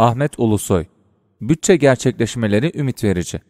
Ahmet Ulusoy Bütçe gerçekleşmeleri ümit verici.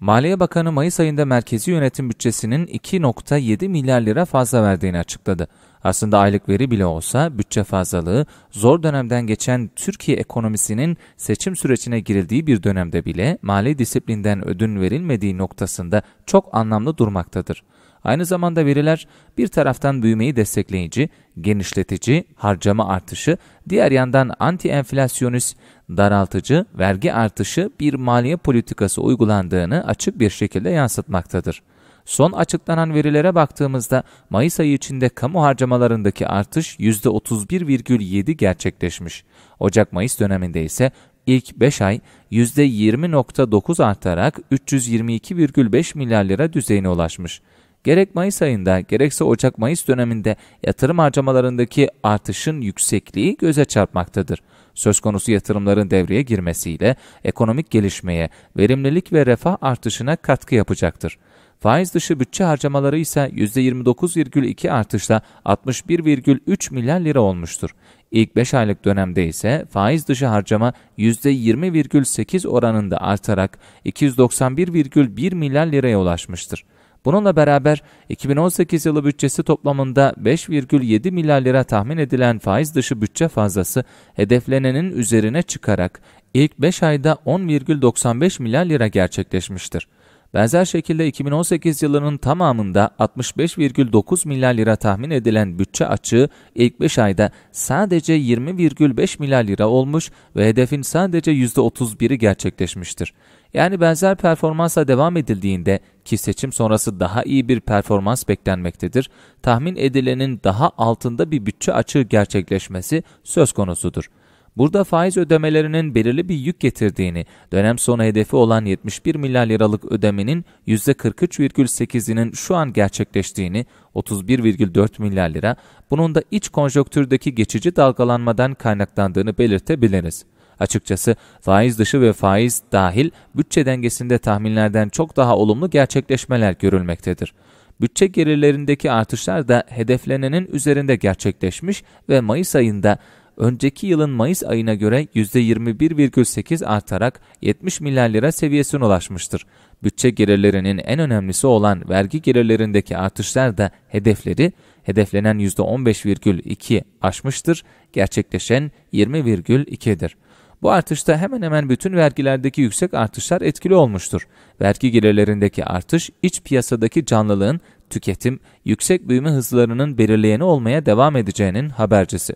Maliye Bakanı Mayıs ayında merkezi yönetim bütçesinin 2.7 milyar lira fazla verdiğini açıkladı. Aslında aylık veri bile olsa bütçe fazlalığı zor dönemden geçen Türkiye ekonomisinin seçim sürecine girildiği bir dönemde bile mali disiplinden ödün verilmediği noktasında çok anlamlı durmaktadır. Aynı zamanda veriler bir taraftan büyümeyi destekleyici, genişletici, harcama artışı, diğer yandan anti enflasyonist, daraltıcı, vergi artışı bir maliye politikası uygulandığını açık bir şekilde yansıtmaktadır. Son açıklanan verilere baktığımızda Mayıs ayı içinde kamu harcamalarındaki artış %31,7 gerçekleşmiş. Ocak-Mayıs döneminde ise ilk 5 ay %20.9 artarak 322,5 milyar lira düzeyine ulaşmış. Gerek Mayıs ayında gerekse Ocak-Mayıs döneminde yatırım harcamalarındaki artışın yüksekliği göze çarpmaktadır. Söz konusu yatırımların devreye girmesiyle ekonomik gelişmeye, verimlilik ve refah artışına katkı yapacaktır. Faiz dışı bütçe harcamaları ise %29,2 artışla 61,3 milyar lira olmuştur. İlk 5 aylık dönemde ise faiz dışı harcama %20,8 oranında artarak 291,1 milyar liraya ulaşmıştır. Bununla beraber 2018 yılı bütçesi toplamında 5,7 milyar lira tahmin edilen faiz dışı bütçe fazlası hedeflenenin üzerine çıkarak ilk 5 ayda 10,95 milyar lira gerçekleşmiştir. Benzer şekilde 2018 yılının tamamında 65,9 milyar lira tahmin edilen bütçe açığı ilk 5 ayda sadece 20,5 milyar lira olmuş ve hedefin sadece %31'i gerçekleşmiştir. Yani benzer performansa devam edildiğinde ki seçim sonrası daha iyi bir performans beklenmektedir, tahmin edilenin daha altında bir bütçe açığı gerçekleşmesi söz konusudur. Burada faiz ödemelerinin belirli bir yük getirdiğini, dönem sonu hedefi olan 71 milyar liralık ödemenin %43,8'inin şu an gerçekleştiğini, 31,4 milyar lira, bunun da iç konjonktürdeki geçici dalgalanmadan kaynaklandığını belirtebiliriz. Açıkçası faiz dışı ve faiz dahil bütçe dengesinde tahminlerden çok daha olumlu gerçekleşmeler görülmektedir. Bütçe gelirlerindeki artışlar da hedeflenenin üzerinde gerçekleşmiş ve Mayıs ayında önceki yılın Mayıs ayına göre %21,8 artarak 70 milyar lira seviyesine ulaşmıştır. Bütçe gelirlerinin en önemlisi olan vergi gelirlerindeki artışlar da hedefleri hedeflenen %15,2 aşmıştır, gerçekleşen 20,2'dir. Bu artışta hemen hemen bütün vergilerdeki yüksek artışlar etkili olmuştur. Vergi gelirlerindeki artış iç piyasadaki canlılığın tüketim, yüksek büyüme hızlarının belirleyeni olmaya devam edeceğinin habercisi.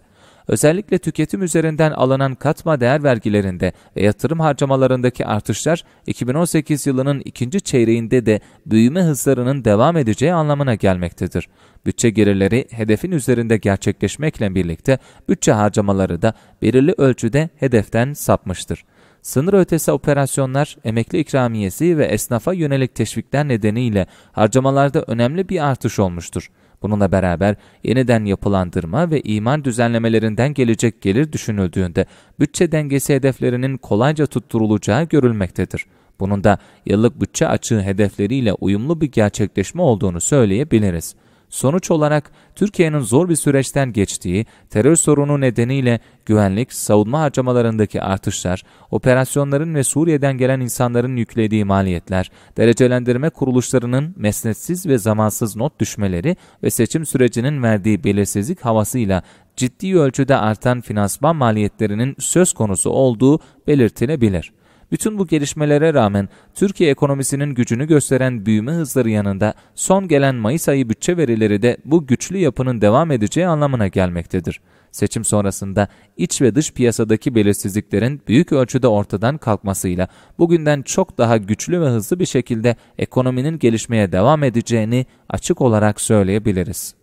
Özellikle tüketim üzerinden alınan katma değer vergilerinde ve yatırım harcamalarındaki artışlar 2018 yılının ikinci çeyreğinde de büyüme hızlarının devam edeceği anlamına gelmektedir. Bütçe gelirleri hedefin üzerinde gerçekleşmekle birlikte bütçe harcamaları da belirli ölçüde hedeften sapmıştır. Sınır ötesi operasyonlar, emekli ikramiyesi ve esnafa yönelik teşvikler nedeniyle harcamalarda önemli bir artış olmuştur. Bununla beraber yeniden yapılandırma ve iman düzenlemelerinden gelecek gelir düşünüldüğünde bütçe dengesi hedeflerinin kolayca tutturulacağı görülmektedir. Bunun da yıllık bütçe açığı hedefleriyle uyumlu bir gerçekleşme olduğunu söyleyebiliriz. Sonuç olarak Türkiye'nin zor bir süreçten geçtiği, terör sorunu nedeniyle güvenlik, savunma harcamalarındaki artışlar, operasyonların ve Suriye'den gelen insanların yüklediği maliyetler, derecelendirme kuruluşlarının mesnetsiz ve zamansız not düşmeleri ve seçim sürecinin verdiği belirsizlik havasıyla ciddi ölçüde artan finansman maliyetlerinin söz konusu olduğu belirtilebilir. Bütün bu gelişmelere rağmen Türkiye ekonomisinin gücünü gösteren büyüme hızları yanında son gelen Mayıs ayı bütçe verileri de bu güçlü yapının devam edeceği anlamına gelmektedir. Seçim sonrasında iç ve dış piyasadaki belirsizliklerin büyük ölçüde ortadan kalkmasıyla bugünden çok daha güçlü ve hızlı bir şekilde ekonominin gelişmeye devam edeceğini açık olarak söyleyebiliriz.